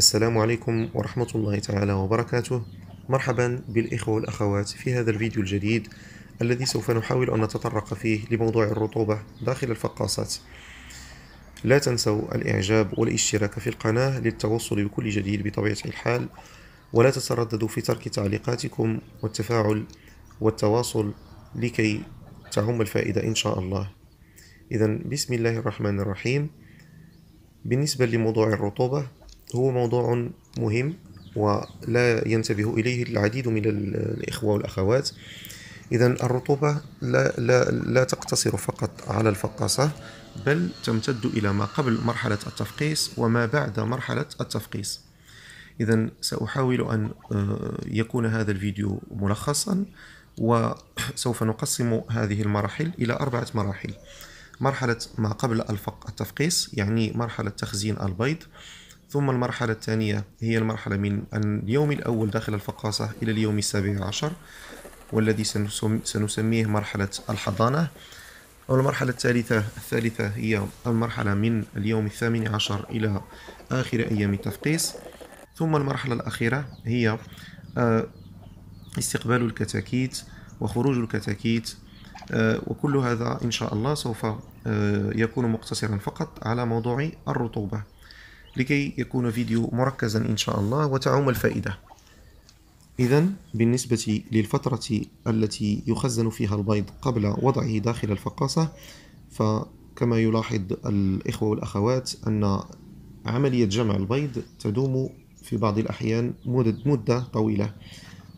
السلام عليكم ورحمة الله تعالى وبركاته مرحبا بالإخوة والأخوات في هذا الفيديو الجديد الذي سوف نحاول أن نتطرق فيه لموضوع الرطوبة داخل الفقاصات لا تنسوا الإعجاب والاشتراك في القناة للتوصل بكل جديد بطبيعة الحال ولا تترددوا في ترك تعليقاتكم والتفاعل والتواصل لكي تعم الفائدة إن شاء الله إذا بسم الله الرحمن الرحيم بالنسبة لموضوع الرطوبة هو موضوع مهم ولا ينتبه إليه العديد من الإخوة والأخوات إذا الرطوبة لا, لا, لا تقتصر فقط على الفقاسة بل تمتد إلى ما قبل مرحلة التفقيس وما بعد مرحلة التفقيس إذا سأحاول أن آه، يكون هذا الفيديو ملخصا وسوف نقسم هذه المراحل إلى أربعة مراحل مرحلة ما قبل التفقيس يعني مرحلة تخزين البيض ثم المرحلة الثانية هي المرحلة من اليوم الأول داخل الفقاصة إلى اليوم السابع عشر والذي سنسميه مرحلة الحضانة والمرحلة الثالثة الثالثة هي المرحلة من اليوم الثامن عشر إلى آخر أيام التفقيس ثم المرحلة الأخيرة هي آه، استقبال الكتاكيت وخروج الكتاكيت آه، وكل هذا إن شاء الله سوف آه، يكون مقتصرا فقط على موضوع الرطوبة لكي يكون فيديو مركزا إن شاء الله وتعوم الفائدة إذا بالنسبة للفترة التي يخزن فيها البيض قبل وضعه داخل الفقاصة فكما يلاحظ الإخوة والأخوات أن عملية جمع البيض تدوم في بعض الأحيان مدة طويلة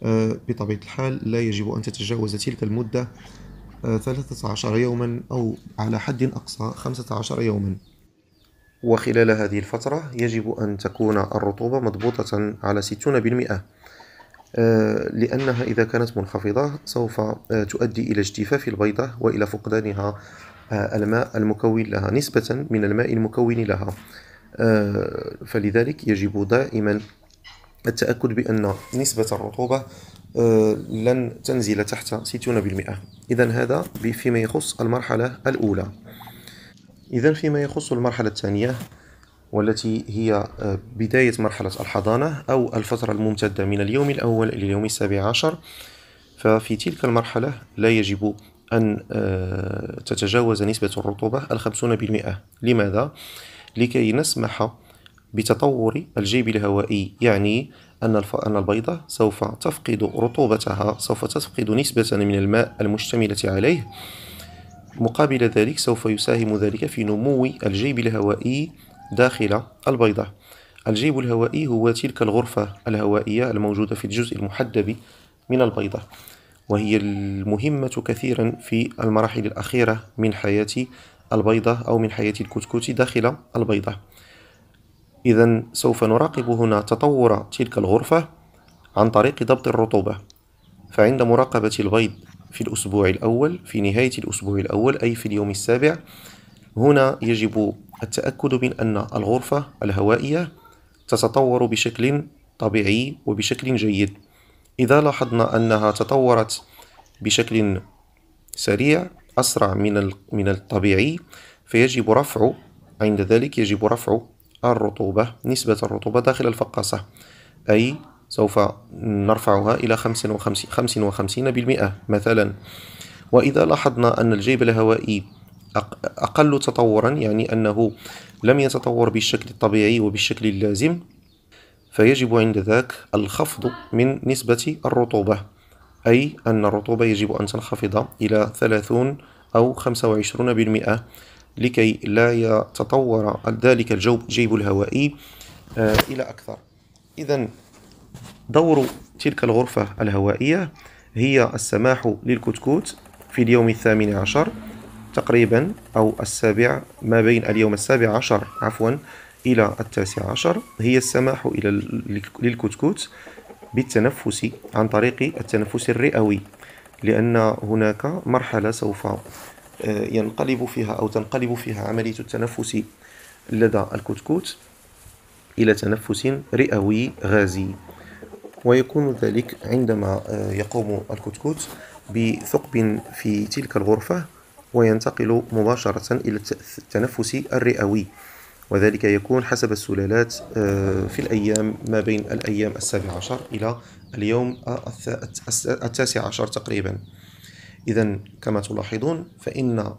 أه، بطبيعة الحال لا يجب أن تتجاوز تلك المدة 13 أه، يوما أو على حد أقصى 15 يوما وخلال هذه الفترة يجب أن تكون الرطوبة مضبوطة على 60% آه، لأنها إذا كانت منخفضة سوف آه، تؤدي إلى اجتفاف البيضة وإلى فقدانها آه، الماء المكون لها نسبة من الماء المكون لها فلذلك يجب دائما التأكد بأن نسبة الرطوبة لن تنزل تحت 60% إذا هذا فيما يخص المرحلة الأولى إذا فيما يخص المرحلة الثانية والتي هي آه، بداية مرحلة الحضانة أو الفترة الممتدة من اليوم الأول إلى اليوم السابع عشر ففي تلك المرحلة لا يجب أن آه، تتجاوز نسبة الرطوبة الخمسون بالمئة لماذا؟ لكي نسمح بتطور الجيب الهوائي يعني أن أن البيضة سوف تفقد رطوبتها سوف تفقد نسبة من الماء المشتملة عليه مقابل ذلك سوف يساهم ذلك في نمو الجيب الهوائي داخل البيضة الجيب الهوائي هو تلك الغرفة الهوائية الموجودة في الجزء المحدب من البيضة وهي المهمة كثيرا في المراحل الأخيرة من حياة البيضة أو من حياة الكتكوت داخل البيضة إذا سوف نراقب هنا تطور تلك الغرفة عن طريق ضبط الرطوبة فعند مراقبة البيض في الأسبوع الأول في نهاية الأسبوع الأول أي في اليوم السابع هنا يجب التأكد من أن الغرفة الهوائية تتطور بشكل طبيعي وبشكل جيد إذا لاحظنا أنها تطورت بشكل سريع أسرع من من الطبيعي فيجب رفع عند ذلك يجب رفع الرطوبة نسبة الرطوبة داخل الفقاصة أي سوف نرفعها إلى 55 مثلا وإذا لاحظنا أن الجيب الهوائي أقل تطورا يعني أنه لم يتطور بالشكل الطبيعي وبالشكل اللازم فيجب عند ذاك الخفض من نسبة الرطوبة أي أن الرطوبة يجب أن تنخفض إلى 30 أو 25 لكي لا يتطور ذلك الجيب الهوائي آه، إلى أكثر إذا دور تلك الغرفة الهوائية هي السماح للكتكوت في اليوم الثامن عشر تقريبا أو السابع ما بين اليوم السابع عشر عفوا إلى التاسع عشر هي السماح إلى للكتكوت بالتنفس عن طريق التنفس الرئوي لأن هناك مرحلة سوف آه، ينقلب فيها أو تنقلب فيها عملية التنفس لدى الكتكوت إلى تنفس رئوي غازي ويكون ذلك عندما آه، يقوم الكتكوت بثقب في تلك الغرفة وينتقل مباشرة إلى التنفس الرئوي وذلك يكون حسب السلالات آه، في الأيام ما بين الأيام السابع عشر إلى اليوم آه، التاسع عشر تقريبا إذا كما تلاحظون فإن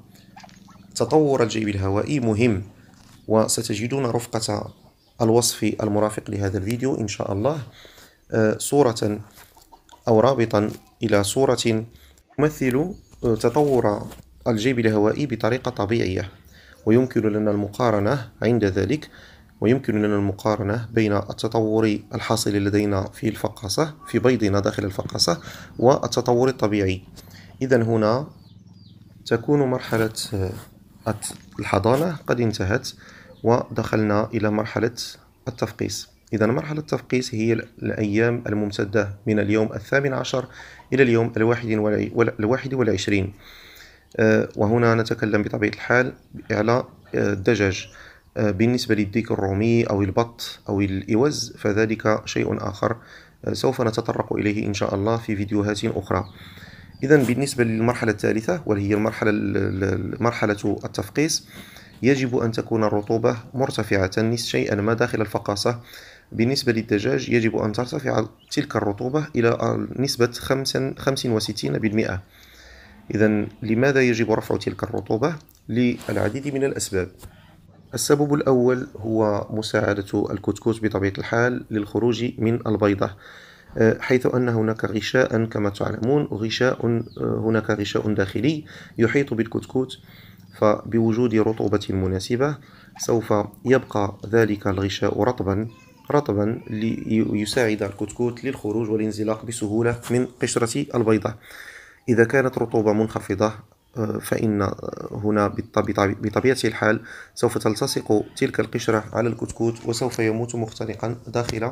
تطور الجيب الهوائي مهم وستجدون رفقة الوصف المرافق لهذا الفيديو إن شاء الله آه، صورة أو رابطا إلى صورة تمثل آه، تطور الجيب الهوائي بطريقة طبيعية ويمكن لنا المقارنة عند ذلك ويمكن لنا المقارنة بين التطور الحاصل لدينا في الفقاصة في بيضنا داخل الفقاصة والتطور الطبيعي إذا هنا تكون مرحلة آه، الحضانة قد انتهت ودخلنا إلى مرحلة التفقيس إذا مرحلة التفقيس هي الأيام الممتدة من اليوم الثامن عشر إلى اليوم الواحد, الواحد والعشرين آه، وهنا نتكلم بطبيعة الحال على آه، الدجاج آه، بالنسبة للديك الرومي أو البط أو الإوز فذلك شيء آخر سوف نتطرق إليه إن شاء الله في فيديوهات أخرى إذا بالنسبة للمرحلة الثالثة وهي المرحلة مرحلة التفقيس يجب أن تكون الرطوبة مرتفعة شيئا ما داخل الفقاصة بالنسبة للدجاج يجب أن ترتفع تلك الرطوبة إلى نسبة 65% إذا لماذا يجب رفع تلك الرطوبة؟ للعديد من الأسباب السبب الأول هو مساعدة الكتكوت بطبيعة الحال للخروج من البيضة آه، حيث أن هناك غشاء كما تعلمون غشاء آه، هناك غشاء داخلي يحيط بالكتكوت فبوجود رطوبة مناسبة سوف يبقى ذلك الغشاء رطبا رطبا ليساعد الكتكوت للخروج والانزلاق بسهولة من قشرة البيضة إذا كانت رطوبة منخفضة آه، فإن هنا بطبيعة الحال سوف تلتصق تلك القشرة على الكتكوت وسوف يموت مختنقا داخل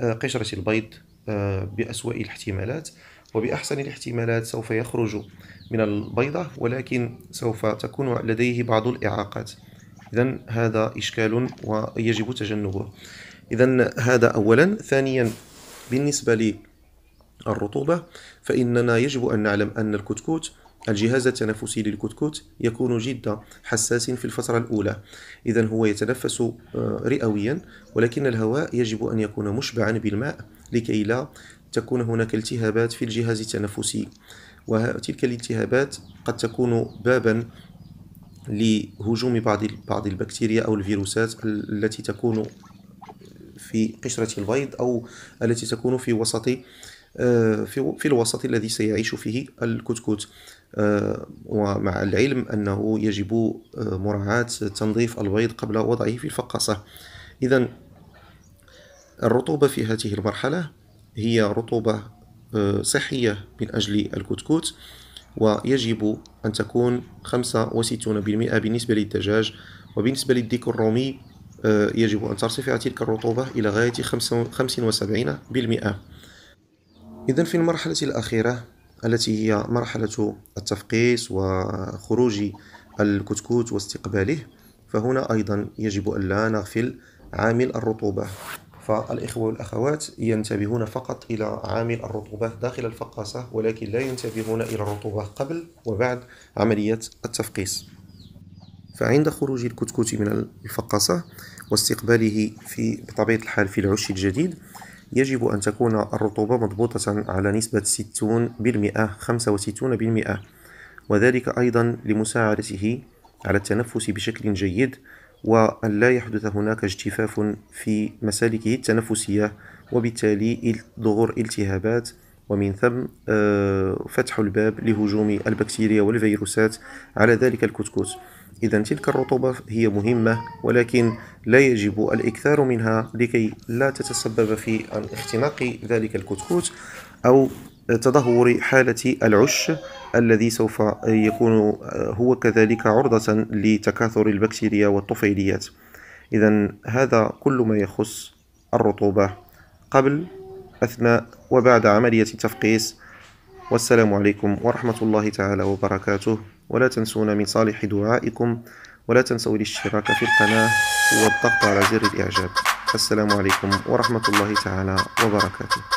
آه، قشرة البيض آه، بأسوأ الاحتمالات وبأحسن الاحتمالات سوف يخرج من البيضة ولكن سوف تكون لديه بعض الإعاقات إذا هذا إشكال ويجب تجنبه إذا هذا أولا ثانيا بالنسبة للرطوبة فإننا يجب أن نعلم أن الكتكوت الجهاز التنفسي للكتكوت يكون جدا حساس في الفترة الأولى إذا هو يتنفس آه، رئويا ولكن الهواء يجب أن يكون مشبعا بالماء لكي لا تكون هناك التهابات في الجهاز التنفسي وتلك الالتهابات قد تكون بابا لهجوم بعض بعض البكتيريا او الفيروسات التي تكون في قشرة البيض أو التي تكون في وسط آه، في الوسط الذي سيعيش فيه الكتكوت آه، ومع العلم أنه يجب آه، مراعاة تنظيف البيض قبل وضعه في الفقاصة إذا الرطوبة في هذه المرحلة هي رطوبة صحية من أجل الكتكوت ويجب أن تكون 65% بالنسبة للدجاج وبالنسبة للديك الرومي آه، يجب أن ترتفع تلك الرطوبة إلى غاية 75% إذا في المرحلة الأخيرة التي هي مرحلة التفقيس وخروج الكتكوت واستقباله فهنا أيضا يجب أن لا نغفل عامل الرطوبة فالإخوة والأخوات ينتبهون فقط إلى عامل الرطوبة داخل الفقاسة ولكن لا ينتبهون إلى الرطوبة قبل وبعد عملية التفقيس فعند خروج الكتكوت من الفقاسة واستقباله في بطبيعة الحال في العش الجديد يجب أن تكون الرطوبة مضبوطة على نسبة 60% 65% وذلك أيضا لمساعدته على التنفس بشكل جيد وأن لا يحدث هناك اجتفاف في مسالكه التنفسية وبالتالي ظهور التهابات ومن ثم آه، فتح الباب لهجوم البكتيريا والفيروسات على ذلك الكتكوت إذا تلك الرطوبة هي مهمة ولكن لا يجب الإكثار منها لكي لا تتسبب في اختناق ذلك الكتكوت أو تدهور حالة العش الذي سوف يكون آه، هو كذلك عرضة لتكاثر البكتيريا والطفيليات إذا هذا كل ما يخص الرطوبة قبل أثناء وبعد عملية التفقيس والسلام عليكم ورحمة الله تعالى وبركاته ولا تنسونا من صالح دعائكم ولا تنسوا الاشتراك في القناة والضغط على زر الإعجاب السلام عليكم ورحمة الله تعالى وبركاته